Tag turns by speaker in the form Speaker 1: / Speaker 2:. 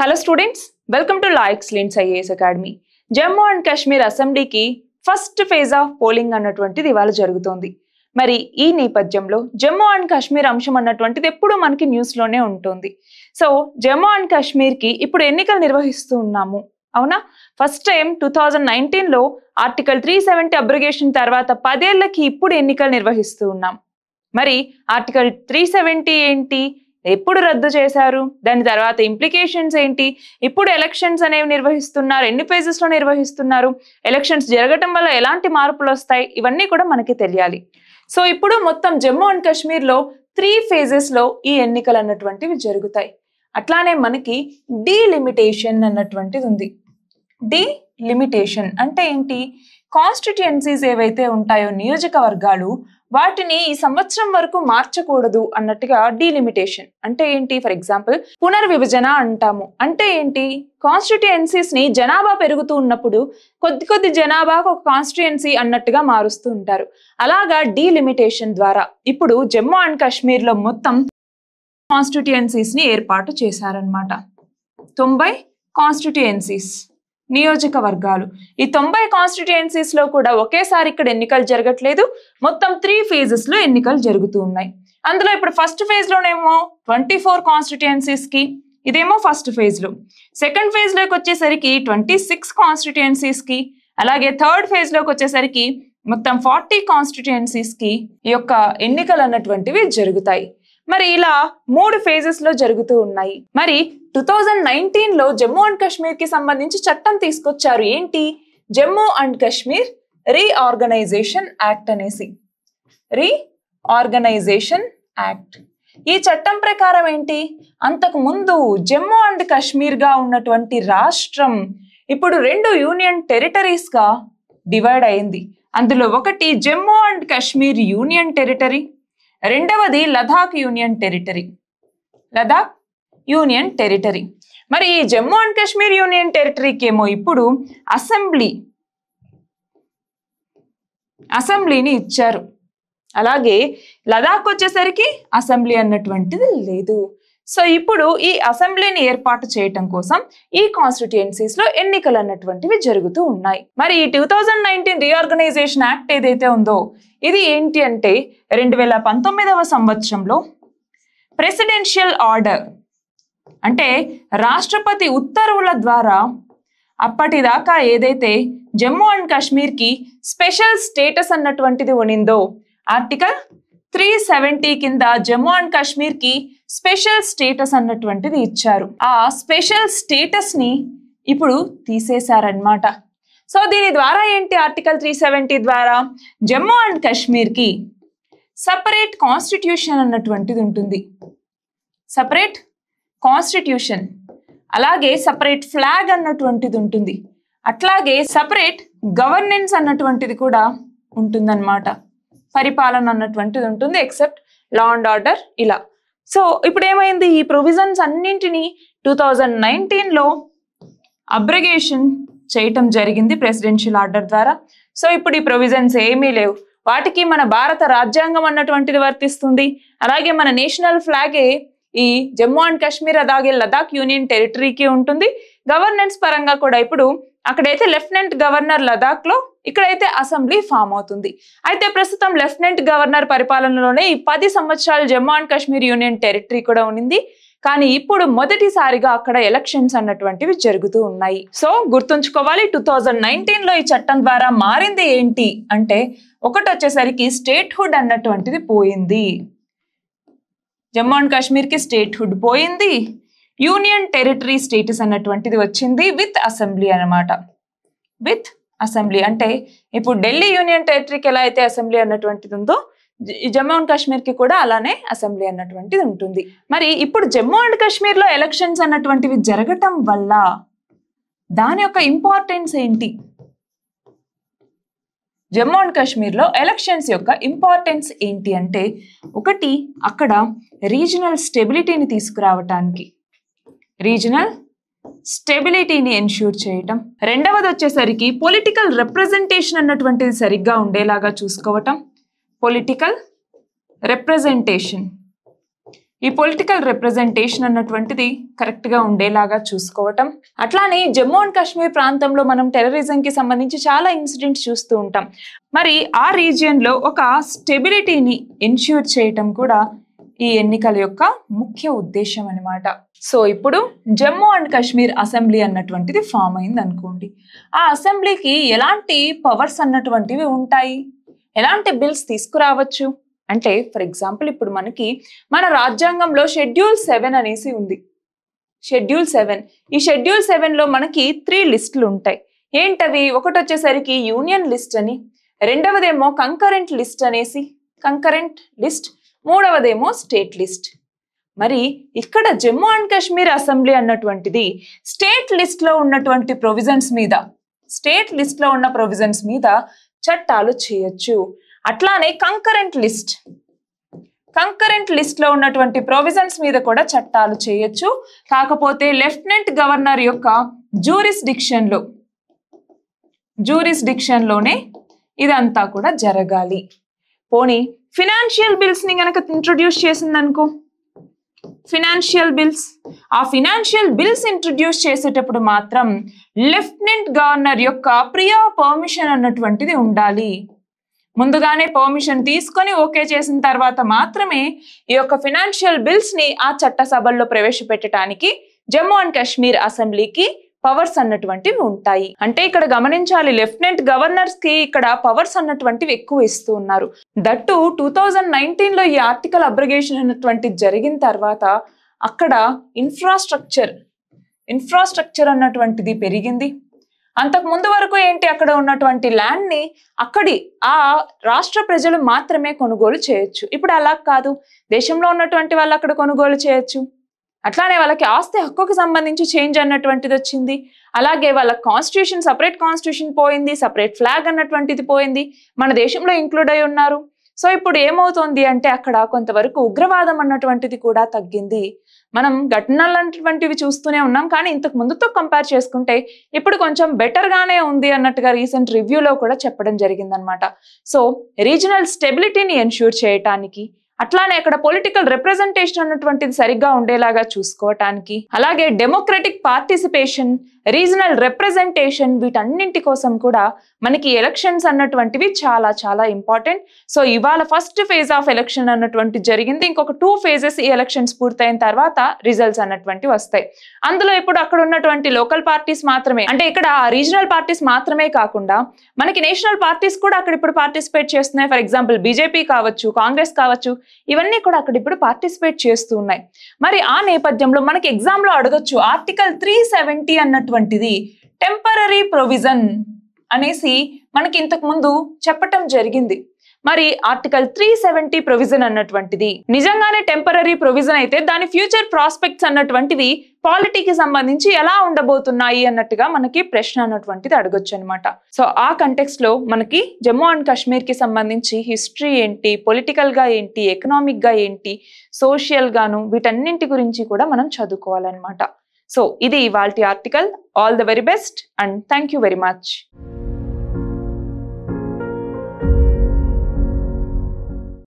Speaker 1: Hello students welcome to La Excellence IAS academy Jammu and Kashmir అసెంబ్లీకి first phase of polling అన్నటువంటిది ఇవాళ జరుగుతోంది మరి ఈ నేపథ్యంలో జమ్మూ అండ్ కాశ్మీర్ అంశం అన్నటువంటిది ఎప్పుడూ మనకి న్యూస్లోనే ఉంటుంది సో జమ్మూ అండ్ కాశ్మీర్కి ఇప్పుడు ఎన్నికలు నిర్వహిస్తూ ఉన్నాము అవునా ఫస్ట్ టైం టూ థౌజండ్ నైన్టీన్లో ఆర్టికల్ త్రీ సెవెంటీ అబ్రిగేషన్ తర్వాత పదేళ్లకి ఇప్పుడు ఎన్నికలు నిర్వహిస్తూ ఉన్నాం మరి ఆర్టికల్ త్రీ సెవెంటీ ఏంటి ఎప్పుడు రద్దు చేశారు దాని తర్వాత ఇంప్లికేషన్స్ ఏంటి ఇప్పుడు ఎలక్షన్స్ అనేవి నిర్వహిస్తున్నారు ఎన్ని లో నిర్వహిస్తున్నారు ఎలక్షన్స్ జరగటం వల్ల ఎలాంటి మార్పులు వస్తాయి ఇవన్నీ కూడా మనకి తెలియాలి సో ఇప్పుడు మొత్తం జమ్మూ అండ్ కాశ్మీర్లో త్రీ ఫేజెస్లో ఈ ఎన్నికలు అన్నటువంటివి జరుగుతాయి అట్లానే మనకి డీలిమిటేషన్ అన్నటువంటిది ఉంది డి లిమిటేషన్ అంటే ఏంటి కాన్స్టిట్యుయెన్సీస్ ఏవైతే ఉంటాయో నియోజకవర్గాలు వాటిని ఈ సంవత్సరం వరకు మార్చకూడదు అన్నట్టుగా డీలిమిటేషన్ అంటే ఏంటి ఫర్ ఎగ్జాంపుల్ పునర్విభజన అంటాము అంటే ఏంటి కాన్స్టిట్యుయెన్సీస్ ని జనాభా పెరుగుతూ ఉన్నప్పుడు కొద్ది కొద్ది జనాభాకు ఒక కాన్స్టిట్యుయెన్సీ అన్నట్టుగా మారుస్తూ ఉంటారు అలాగా డీలిమిటేషన్ ద్వారా ఇప్పుడు జమ్మూ అండ్ కాశ్మీర్ లో మొత్తం కాన్స్టిట్యుయెన్సీస్ ని ఏర్పాటు చేశారనమాట తొంభై కాన్స్టిట్యుయెన్సీస్ నియోజకవర్గాలు ఈ తొంభై కాన్స్టిట్యుయెన్సీస్ లో కూడా ఒకేసారి ఇక్కడ ఎన్నికలు జరగట్లేదు మొత్తం త్రీ ఫేజెస్ లో ఎన్నికలు జరుగుతూ ఉన్నాయి అందులో ఇప్పుడు ఫస్ట్ ఫేజ్ లోనేమో ట్వంటీ ఫోర్ కాన్స్టిట్యుయెన్సీస్ కి ఇదేమో ఫస్ట్ ఫేజ్ లో సెకండ్ ఫేజ్ లోకి వచ్చేసరికి ట్వంటీ సిక్స్ కాన్స్టిట్యుయెన్సీస్ కి అలాగే థర్డ్ ఫేజ్ లోకి వచ్చేసరికి మొత్తం ఫార్టీ కాన్స్టిట్యుయెన్సీస్ కి ఈ యొక్క ఎన్నికలు అన్నటువంటివి జరుగుతాయి మరి ఇలా మూడు ఫేజెస్ లో జరుగుతూ ఉన్నాయి మరి టూ థౌజండ్ నైన్టీన్లో జమ్మూ అండ్ కాశ్మీర్కి సంబంధించి చట్టం తీసుకొచ్చారు ఏంటి Jammu and Kashmir reorganisation act అనేసి రీఆర్గనైజేషన్ యాక్ట్ ఈ చట్టం ప్రకారం ఏంటి అంతకు ముందు జమ్మూ అండ్ కాశ్మీర్గా ఉన్నటువంటి రాష్ట్రం ఇప్పుడు రెండు యూనియన్ టెరిటరీస్గా డివైడ్ అయింది అందులో ఒకటి Jammu and Kashmir union territory రెండవది Ladakh union territory Ladakh union territory మరి ఈ జమ్మూ అండ్ కాశ్మీర్ యూనియన్ టెరిటరీకి ఏమో ఇప్పుడు అసెంబ్లీ అసెంబ్లీని ఇచ్చారు అలాగే లదాఖ్ వచ్చేసరికి అసెంబ్లీ అన్నటువంటిది లేదు సో ఇప్పుడు ఈ అసెంబ్లీని ఏర్పాటు చేయటం కోసం ఈ కాన్స్టిట్యుయెన్సీస్ లో ఎన్నికలు అన్నటువంటివి జరుగుతూ ఉన్నాయి మరి ఈ two thousand nineteen reorganisation act ఏదైతే ఉందో ఇది ఏంటి అంటే రెండు వేల పంతొమ్మిదవ సంవత్సరంలో ప్రెసిడెన్షియల్ ఆర్డర్ అంటే రాష్ట్రపతి ఉత్తర్వుల ద్వారా అప్పటిదాకా ఏదైతే జమ్మూ అండ్ కాశ్మీర్కి స్పెషల్ స్టేటస్ అన్నటువంటిది ఉనిందో ఆర్టికల్ త్రీ సెవెంటీ కింద జమ్మూ అండ్ కాశ్మీర్కి స్పెషల్ స్టేటస్ అన్నటువంటిది ఇచ్చారు ఆ స్పెషల్ స్టేటస్ని ఇప్పుడు తీసేశారనమాట సో దీని ద్వారా ఏంటి ఆర్టికల్ త్రీ సెవెంటీ ద్వారా జమ్మూ అండ్ కాశ్మీర్కి సపరేట్ కాన్స్టిట్యూషన్ అన్నటువంటిది ఉంటుంది సపరేట్ కాన్స్టిట్యూషన్ అలాగే సపరేట్ ఫ్లాగ్ అన్నటువంటిది ఉంటుంది అట్లాగే సపరేట్ గవర్నెన్స్ అన్నటువంటిది కూడా ఉంటుందన్నమాట పరిపాలన అన్నటువంటిది ఉంటుంది ఎక్సెప్ట్ లా అండ్ ఆర్డర్ ఇలా సో ఇప్పుడు ఏమైంది ఈ ప్రొవిజన్స్ అన్నింటినీ టూ థౌజండ్ నైన్టీన్లో అబ్రిగేషన్ చేయటం జరిగింది ప్రెసిడెన్షియల్ ఆర్డర్ ద్వారా సో ఇప్పుడు ఈ ప్రొవిజన్స్ ఏమీ లేవు వాటికి మన భారత రాజ్యాంగం అన్నటువంటిది వర్తిస్తుంది అలాగే మన నేషనల్ ఫ్లాగే ఈ జమ్మూ అండ్ కాశ్మీర్ అలాగే లదాఖ్ యూనియన్ టెరిటరీకి ఉంటుంది గవర్నెన్స్ పరంగా కూడా ఇప్పుడు అక్కడైతే లెఫ్టినెంట్ గవర్నర్ లదాఖ్ లో ఇక్కడైతే అసెంబ్లీ ఫామ్ అవుతుంది అయితే ప్రస్తుతం లెఫ్టినెంట్ గవర్నర్ పరిపాలనలోనే ఈ పది సంవత్సరాలు Jammu and Kashmir union territory కూడా ఉండింది కానీ ఇప్పుడు మొదటిసారిగా అక్కడ ఎలక్షన్స్ అన్నటువంటివి జరుగుతూ ఉన్నాయి సో గుర్తుంచుకోవాలి టూ థౌజండ్ నైన్టీన్లో ఈ చట్టం ద్వారా మారింది ఏంటి అంటే ఒకటి వచ్చేసరికి స్టేట్హుడ్ అన్నటువంటిది పోయింది జమ్మూ అండ్ కాశ్మీర్కి స్టేట్హుడ్ పోయింది యూనియన్ టెరిటరీ స్టేటస్ అన్నటువంటిది వచ్చింది విత్ అసెంబ్లీ అనమాట విత్ అసెంబ్లీ అంటే ఇప్పుడు ఢిల్లీ యూనియన్ టెరిటరీకి ఎలా అయితే అసెంబ్లీ అన్నటువంటిది ఉందో జమ్మూ అండ్ కాశ్మీర్కి కూడా అలానే అసెంబ్లీ అన్నటువంటిది ఉంటుంది మరి ఇప్పుడు జమ్మూ అండ్ కాశ్మీర్లో ఎలక్షన్స్ అన్నటువంటివి జరగటం వల్ల దాని యొక్క ఇంపార్టెన్స్ ఏంటి జమ్మూ అండ్ కాశ్మీర్లో ఎలక్షన్స్ యొక్క ఇంపార్టెన్స్ ఏంటి అంటే ఒకటి అక్కడ రీజనల్ స్టెబిలిటీని తీసుకురావటానికి రీజనల్ స్టెబిలిటీని ఎన్ష్యూర్ చేయటం రెండవది వచ్చేసరికి పొలిటికల్ రిప్రజెంటేషన్ అన్నటువంటిది సరిగ్గా ఉండేలాగా చూసుకోవటం పొలిటికల్ రిప్రజెంటేషన్ ఈ పొలిటికల్ రిప్రజెంటేషన్ అన్నటువంటిది కరెక్ట్గా ఉండేలాగా చూసుకోవటం అట్లానే జమ్మూ అండ్ కాశ్మీర్ ప్రాంతంలో మనం టెర్రరిజంకి సంబంధించి చాలా ఇన్సిడెంట్స్ చూస్తూ ఉంటాం మరి ఆ రీజియన్లో ఒక స్టెబిలిటీని ఎన్ష్యూర్ చేయటం కూడా ఈ ఎన్నికల యొక్క ముఖ్య ఉద్దేశం అనమాట సో ఇప్పుడు జమ్మూ అండ్ కాశ్మీర్ అసెంబ్లీ అన్నటువంటిది ఫామ్ అయింది అనుకోండి ఆ అసెంబ్లీకి ఎలాంటి పవర్స్ అన్నటువంటివి ఉంటాయి ఎలాంటి బిల్స్ తీసుకురావచ్చు అంటే ఫర్ ఎగ్జాంపుల్ ఇప్పుడు మనకి మన రాజ్యాంగంలో షెడ్యూల్ సెవెన్ అనేసి ఉంది షెడ్యూల్ సెవెన్ ఈ షెడ్యూల్ సెవెన్లో మనకి త్రీ లిస్టులు ఉంటాయి ఏంటవి ఒకటి వచ్చేసరికి యూనియన్ లిస్ట్ అని రెండవదేమో కంకరెంట్ లిస్ట్ అనేసి కంకరెంట్ లిస్ట్ మూడవదేమో స్టేట్ లిస్ట్ మరి ఇక్కడ జమ్మూ అండ్ కాశ్మీర్ అసెంబ్లీ అన్నటువంటిది స్టేట్ లిస్ట్లో ఉన్నటువంటి ప్రొవిజన్స్ మీద స్టేట్ లిస్ట్లో ఉన్న ప్రొవిజన్స్ మీద చట్టాలు చేయొచ్చు అట్లానే కంకరెంట్ లిస్ట్ కంకరెంట్ లిస్ట్లో ఉన్నటువంటి ప్రొవిజన్స్ మీద కూడా చట్టాలు చేయొచ్చు కాకపోతే లెఫ్టినెంట్ గవర్నర్ యొక్క జూరిస్డిక్షన్లో డిక్షన్లోనే ఇదంతా కూడా జరగాలి పోనీ ఫినాన్షియల్ బిల్స్ని కనుక ఇంట్రొడ్యూస్ చేసిందనుకో ఫినాన్షియల్ బిల్స్ ఆ ఫినాన్షియల్ బిల్స్ ఇంట్రడ్యూస్ చేసేటప్పుడు మాత్రం లెఫ్టినెంట్ గవర్నర్ యొక్క ప్రియా పర్మిషన్ అన్నటువంటిది ఉండాలి ముందుగానే పర్మిషన్ తీసుకొని ఓకే చేసిన తర్వాత మాత్రమే ఈ యొక్క ఫినాన్షియల్ బిల్స్ ని ఆ చట్టసభల్లో ప్రవేశపెట్టడానికి జమ్మూ అండ్ కాశ్మీర్ అసెంబ్లీకి పవర్స్ అన్నటువంటివి ఉంటాయి అంటే ఇక్కడ గమనించాలి లెఫ్టినెంట్ గవర్నర్స్ కి ఇక్కడ పవర్స్ అన్నటువంటివి ఎక్కువ ఇస్తూ ఉన్నారు దట్టు టూ థౌజండ్ నైన్టీన్ లో ఈ ఆర్టికల్ అబ్రిగేషన్ అన్నటువంటి జరిగిన తర్వాత అక్కడ ఇన్ఫ్రాస్ట్రక్చర్ ఇన్ఫ్రాస్ట్రక్చర్ అన్నటువంటిది పెరిగింది అంతకు ముందు వరకు ఏంటి అక్కడ ఉన్నటువంటి ల్యాండ్ ని అక్కడి ఆ రాష్ట్ర ప్రజలు మాత్రమే కొనుగోలు చేయొచ్చు ఇప్పుడు అలా కాదు దేశంలో ఉన్నటువంటి వాళ్ళు అక్కడ కొనుగోలు చేయొచ్చు అట్లానే వాళ్ళకి ఆస్తి హక్కుకు సంబంధించి చేంజ్ అన్నటువంటిది వచ్చింది అలాగే వాళ్ళ కాన్స్టిట్యూషన్ సపరేట్ కాన్స్టిట్యూషన్ పోయింది సపరేట్ ఫ్లాగ్ అన్నటువంటిది పోయింది మన దేశంలో ఇంక్లూడ్ అయి ఉన్నారు సో ఇప్పుడు ఏమవుతోంది అంటే అక్కడ కొంతవరకు ఉగ్రవాదం అన్నటువంటిది కూడా తగ్గింది మనం ఘటనలు అన్నటువంటివి చూస్తూనే ఉన్నాం కానీ ఇంతకు ముందుతో కంపేర్ చేసుకుంటే ఇప్పుడు కొంచెం బెటర్గానే ఉంది అన్నట్టుగా రీసెంట్ రివ్యూలో కూడా చెప్పడం జరిగిందనమాట సో రీజనల్ స్టెబిలిటీని ఎన్ష్యూర్ చేయటానికి అట్లానే అక్కడ పొలిటికల్ రిప్రజెంటేషన్ అన్నటువంటిది సరిగ్గా ఉండేలాగా చూసుకోవటానికి అలాగే డెమోక్రటిక్ పార్టిసిపేషన్ రీజనల్ రిప్రజెంటేషన్ వీటన్నింటి కోసం కూడా మనకి ఎలక్షన్స్ అన్నటువంటివి చాలా చాలా ఇంపార్టెంట్ సో ఇవాళ ఫస్ట్ ఫేజ్ ఆఫ్ ఎలక్షన్ అన్నటువంటి జరిగింది ఇంకొక టూ ఫేజెస్ ఈ ఎలక్షన్స్ పూర్తయిన తర్వాత రిజల్ట్స్ అన్నటువంటి వస్తాయి అందులో ఇప్పుడు అక్కడ ఉన్నటువంటి లోకల్ పార్టీస్ మాత్రమే అంటే ఇక్కడ రీజనల్ పార్టీస్ మాత్రమే కాకుండా మనకి నేషనల్ పార్టీస్ కూడా అక్కడ ఇప్పుడు పార్టిసిపేట్ చేస్తున్నాయి ఫర్ ఎగ్జాంపుల్ బీజేపీ కావచ్చు కాంగ్రెస్ కావచ్చు ఇవన్నీ కూడా అక్కడ ఇప్పుడు పార్టిసిపేట్ చేస్తూ ఉన్నాయి మరి ఆ నేపథ్యంలో మనకి ఎగ్జామ్లో అడగచ్చు ఆర్టికల్ త్రీ సెవెంటీ అన్నటువంటి అనేటువంటిది టెంపరీ ప్రొవిజన్ అనేసి మనకి ఇంతకు ముందు చెప్పటం జరిగింది మరి ఆర్టికల్ త్రీ సెవెంటీ ప్రొవిజన్ అన్నటువంటిది నిజంగానే టెంపరీ ప్రొవిజన్ అయితే దాని ఫ్యూచర్ ప్రాస్పెక్ట్స్ అన్నటువంటివి పాలిటీకి సంబంధించి ఎలా ఉండబోతున్నాయి అన్నట్టుగా మనకి ప్రశ్న అన్నటువంటిది అడగొచ్చు అనమాట సో ఆ కంటెక్స్ట్ లో మనకి జమ్మూ అండ్ కాశ్మీర్ కి సంబంధించి హిస్టరీ ఏంటి పొలిటికల్ గా ఏంటి ఎకనామిక్ గా ఏంటి సోషియల్ గాను వీటన్నింటి గురించి కూడా మనం చదువుకోవాలన్నమాట So, this is article. All the very best and thank you very much.